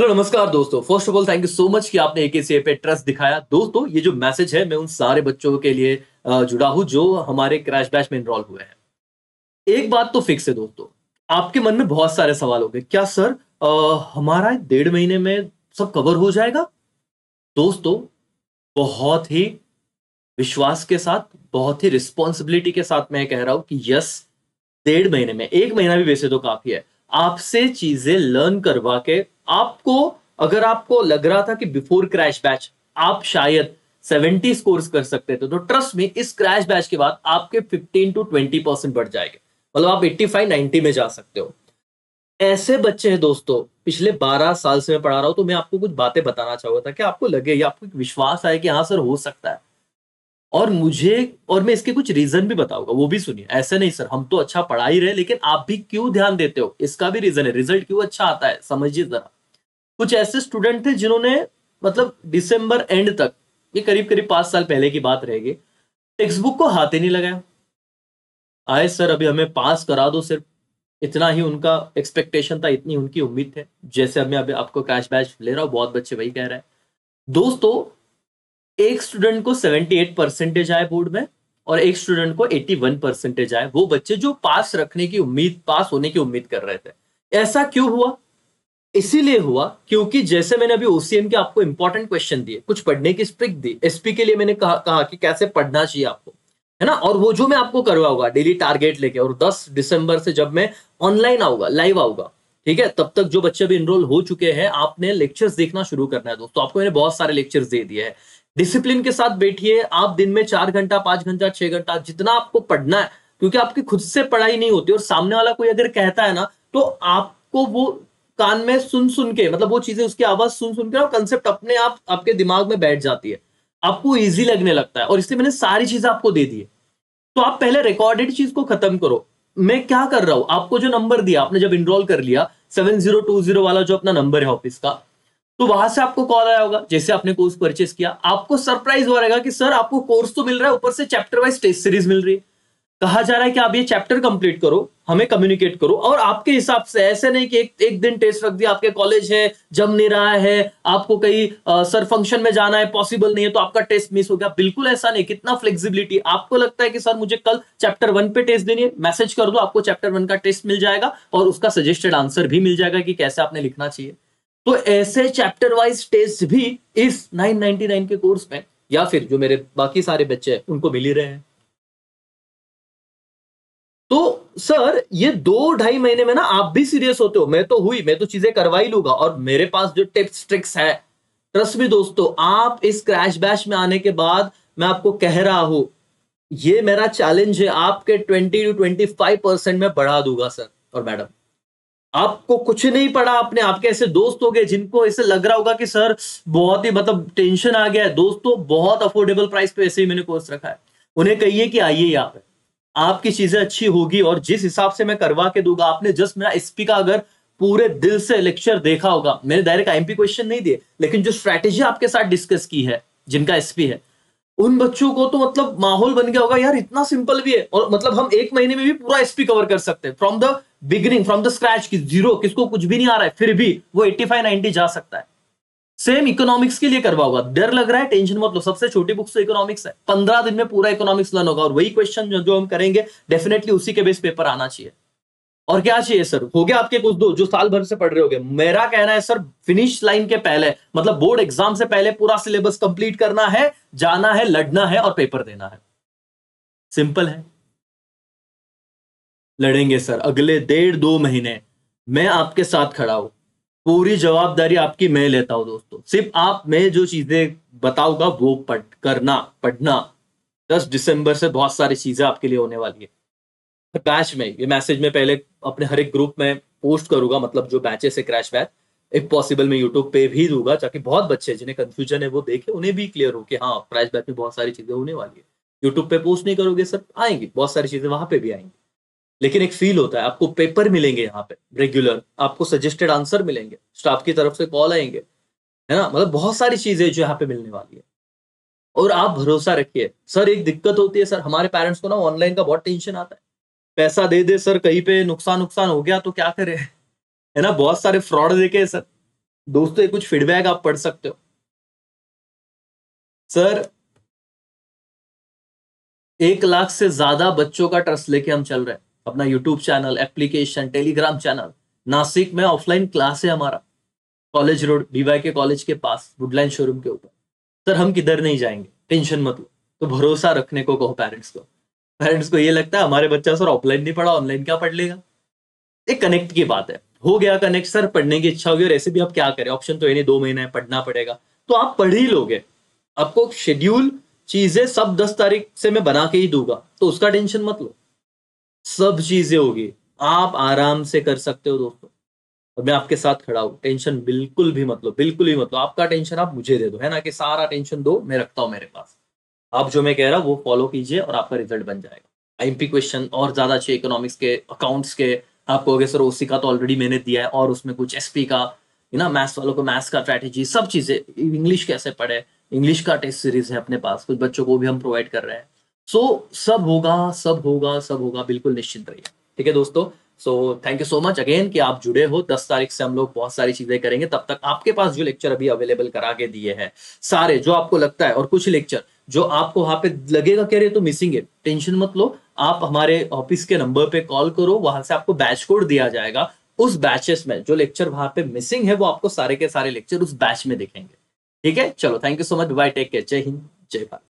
hello नमस्कार दोस्तों first of all thank you so much कि आपने एक पे ट्रस्ट दिखाया दोस्तों ये जो मैसेज है मैं उन सारे बच्चों के लिए जुड़ा हूं जो हमारे क्रैश बैच में इनरोल हुए हैं एक बात तो फिक्स है दोस्तों आपके मन में बहुत सारे सवाल होंगे क्या सर आ, हमारा डेढ़ महीने में सब कवर हो जाएगा दोस्तों बहुत ही विश्वास के साथ बहुत ही रिस्पॉन्सिबिलिटी के साथ मैं कह रहा हूं कि यस डेढ़ महीने में एक महीना भी वैसे तो काफी है आपसे चीजें लर्न करवा के आपको अगर आपको लग रहा था कि बिफोर क्रैश बैच आप शायद 70 स्कोर्स कर सकते थे तो ट्रस्ट में इस क्रैश बैच के बाद आपके 15 टू 20 परसेंट बढ़ जाएंगे मतलब आप 85 90 में जा सकते हो ऐसे बच्चे हैं दोस्तों पिछले 12 साल से मैं पढ़ा रहा हूं तो मैं आपको कुछ बातें बताना चाहूंगा कि आपको लगे या आपको विश्वास आए कि हाँ सर हो सकता है और मुझे और मैं इसके कुछ रीजन भी बताऊंगा वो भी सुनिए ऐसे नहीं सर हम तो अच्छा पढ़ा ही रहे लेकिन आप भी क्यों ध्यान देते हो इसका भी रीजन है रिजल्ट क्यों अच्छा आता है समझिए जरा कुछ ऐसे स्टूडेंट थे जिन्होंने मतलब दिसंबर एंड तक ये करीब करीब पांच साल पहले की बात रहेगी टेक्स्ट बुक को हाथ ही नहीं लगाया आए सर अभी हमें पास करा दो सिर्फ इतना ही उनका एक्सपेक्टेशन था इतनी उनकी उम्मीद थे जैसे अब अभी आपको कैश बैच ले रहा हूँ बहुत बच्चे वही कह रहे हैं दोस्तों एक स्टूडेंट को 78 परसेंटेज आए बोर्ड में और एक स्टूडेंट को 81 परसेंटेज आए वो बच्चे जो पास रखने की उम्मीद पास होने की उम्मीद कर रहे थे ऐसा क्यों हुआ इसीलिए हुआ क्योंकि जैसे मैंने अभी ओसीएम के आपको इंपॉर्टेंट क्वेश्चन दिए कुछ पढ़ने की स्ट्रिक दी एसपी के लिए मैंने कहा, कहा कि कैसे पढ़ना चाहिए आपको है ना और वो जो मैं आपको करवाऊंगा डेली टारगेट लेके और 10 दिसंबर से जब मैं ऑनलाइन आऊंगा लाइव आऊंगा ठीक है तब तक जो बच्चे भी इनरोल हो चुके हैं आपने लेक्चर्स देखना शुरू करना है दोस्तों आपको मैंने बहुत सारे लेक्चर्स दे दिए हैं डिसिप्लिन के साथ बैठिए आप दिन में चार घंटा पांच घंटा छह घंटा जितना आपको पढ़ना है क्योंकि आपकी खुद से पढ़ाई नहीं होती और सामने वाला कोई अगर कहता है ना तो आपको वो कान में सुन सुन के मतलब वो चीजें उसकी आवाज सुन सुन के कंसेप्ट अपने आप आपके दिमाग में बैठ जाती है आपको इजी लगने लगता है और इसलिए मैंने सारी चीजें आपको दे दी तो आप पहले रिकॉर्डेड चीज को खत्म करो मैं क्या कर रहा हूं आपको जो नंबर दिया आपने जब इनरोल कर लिया सेवन जीरो टू जीरो वाला जो अपना नंबर है ऑफिस का तो वहां से आपको कॉल आया होगा जैसे आपने कोर्स परचेस किया आपको सरप्राइज हो रहेगा कि सर आपको कोर्स तो मिल रहा है ऊपर से चैप्टर वाइज टेस्ट सीरीज मिल रही है कहा जा रहा है कि आप ये चैप्टर कंप्लीट करो हमें कम्युनिकेट करो और आपके हिसाब से ऐसे नहीं कि एक एक दिन टेस्ट रख दिया आपके कॉलेज है जम नहीं रहा है आपको कहीं सर फंक्शन में जाना है पॉसिबल नहीं है तो आपका टेस्ट मिस हो गया बिल्कुल ऐसा नहीं कितना फ्लेक्सिबिलिटी आपको लगता है कि सर मुझे कल चैप्टर वन पे टेस्ट देनी है मैसेज कर दो आपको चैप्टर वन का टेस्ट मिल जाएगा और उसका सजेस्टेड आंसर भी मिल जाएगा कि कैसे आपने लिखना चाहिए तो ऐसे चैप्टर वाइज टेस्ट भी इस 999 के कोर्स में या फिर जो मेरे बाकी सारे बच्चे हैं उनको मिल ही रहे हैं तो सर ये दो ढाई महीने में ना आप भी सीरियस होते हो मैं तो हुई मैं तो चीजें करवा ही लूंगा और मेरे पास जो टिप्स ट्रिक्स है ट्रस्ट भी दोस्तों आप इस क्रैश बैश में आने के बाद मैं आपको कह रहा हूं ये मेरा चैलेंज है आपके twenty to twenty five percent में बढ़ा दूंगा सर और मैडम आपको कुछ नहीं पड़ा आपने आपके ऐसे दोस्त हो गए जिनको ऐसे लग रहा होगा कि सर बहुत ही मतलब टेंशन आ गया है दोस्तों बहुत अफोर्डेबल प्राइस पे ऐसे ही मैंने कोर्स रखा है उन्हें कहिए कि आइए यहाँ पे आपकी चीजें अच्छी होगी और जिस हिसाब से मैं करवा के दूंगा आपने जस्ट मेरा एसपी का अगर पूरे दिल से लेक्चर देखा होगा मैंने डायरेक्ट आईएमपी क्वेश्चन नहीं दिए लेकिन जो स्ट्रैटेजी आपके साथ डिस्कस की है जिनका एसपी है उन बच्चों को तो मतलब माहौल बन गया होगा यार इतना सिंपल भी है और मतलब हम एक महीने में भी पूरा एसपी कवर कर सकते हैं from the beginning from the scratch की जीरो किसको कुछ भी नहीं आ रहा है फिर भी वो 85 90 जा सकता है सेम इकोनॉमिक्स के लिए करवा होगा डर लग रहा है टेंशन मत लो सबसे छोटी बुक्स तो इकोनॉमिक्स है पंद्रह दिन में पूरा इकोनॉमिक्स लर्न होगा और वही क्वेश्चन जो जो हम करेंगे डेफिनेटली उसी के बेस पेपर आना चाहिए और क्या चाहिए सर हो गया आपके कुछ दो जो साल भर से पढ़ रहे हो मेरा कहना है सर फिनिश लाइन के पहले मतलब बोर्ड एग्जाम से पहले पूरा सिलेबस कंप्लीट करना है जाना है लड़ना है और पेपर देना है सिंपल है लड़ेंगे सर अगले डेढ़ दो महीने मैं आपके साथ खड़ा हूँ पूरी जवाबदारी आपकी मैं लेता हूँ दोस्तों सिर्फ आप मैं जो चीजें बताऊंगा वो पढ़ करना पढ़ना दस दिसंबर से बहुत सारी चीजें आपके लिए होने वाली है बैच में ये मैसेज में पहले अपने हर एक ग्रुप में पोस्ट करूंगा मतलब जो बैचेस है क्रैश बैच एक पॉसिबल मैं यूट्यूब पे भी दूंगा ताकि बहुत बच्चे जिन्हें कंफ्यूजन है वो देखे उन्हें भी क्लियर हो कि हाँ क्रैश बैच में बहुत सारी चीजें होने वाली है यूट्यूब पे पोस्ट नहीं करोगे सर आएंगी बहुत सारी चीजें वहां पे भी आएंगी लेकिन एक फील होता है आपको पेपर मिलेंगे यहाँ पे रेगुलर आपको सजेस्टेड आंसर मिलेंगे स्टाफ की तरफ से कॉल आएंगे है ना मतलब बहुत सारी चीजें जो यहाँ पे मिलने वाली है और आप भरोसा रखिए सर एक दिक्कत होती है सर हमारे पेरेंट्स को ना ऑनलाइन का बहुत टेंशन आता है पैसा दे दे सर कहीं पे नुकसान नुकसान हो गया तो क्या करे है ना बहुत सारे फ्रॉड देखे सर दोस्तों कुछ फीडबैक आप पढ़ सकते हो सर एक लाख से ज्यादा बच्चों का ट्रस्ट लेके हम चल रहे हैं अपना YouTube channel application Telegram channel Nashik में ऑफलाइन क्लास है हमारा college road B Y K college के पास वुडलाइन शोरूम के ऊपर सर हम किधर नहीं जाएंगे टेंशन मत लो तो भरोसा रखने को कहो पेरेंट्स को पेरेंट्स को ये लगता है हमारे बच्चा सर ऑफलाइन नहीं पढ़ा ऑनलाइन क्या पढ़ लेगा एक कनेक्ट की बात है हो गया कनेक्ट सर पढ़ने की इच्छा होगी और ऐसे भी आप क्या करें ऑप्शन तो यही दो महीना है पढ़ना पड़ेगा तो आप पढ़ ही लोगे आपको शेड्यूल चीजें सब दस तारीख से मैं बना के ही दूंगा तो उसका टेंशन मत लो सब चीजें होगी आप आराम से कर सकते हो दोस्तों और मैं आपके साथ खड़ा हूं टेंशन बिल्कुल भी मतलब बिल्कुल भी मतलब आपका टेंशन आप मुझे दे दो है ना कि सारा टेंशन दो मैं रखता हूं मेरे पास आप जो मैं कह रहा हूँ वो फॉलो कीजिए और आपका रिजल्ट बन जाएगा आईएमपी क्वेश्चन और ज्यादा अच्छे इकोनॉमिक्स के अकाउंट्स के आप कहोगे सर ओसी का तो ऑलरेडी मैंने दिया है और उसमें कुछ एसपी का यू ना मैथ्स वालों को मैथ्स का स्ट्रैटेजी सब चीजें इंग्लिश कैसे पढ़े इंग्लिश का टेस्ट सीरीज है अपने पास कुछ बच्चों को भी हम प्रोवाइड कर रहे हैं सो so, सब होगा सब होगा सब होगा बिल्कुल निश्चिंत रहिए ठीक है दोस्तों so thank you so much again कि आप जुड़े हो दस तारीख से हम लोग बहुत सारी चीजें करेंगे तब तक आपके पास जो लेक्चर अभी अवेलेबल करा के दिए हैं सारे जो आपको लगता है और कुछ लेक्चर जो आपको वहां पे लगेगा कह रहे तो मिसिंग है टेंशन मत लो आप हमारे ऑफिस के नंबर पे कॉल करो वहां से आपको बैच कोड दिया जाएगा उस बैचेस में जो लेक्चर वहां पे मिसिंग है वो आपको सारे के सारे लेक्चर उस बैच में दिखेंगे ठीक है चलो thank you so much bye take care जय हिंद जय भारत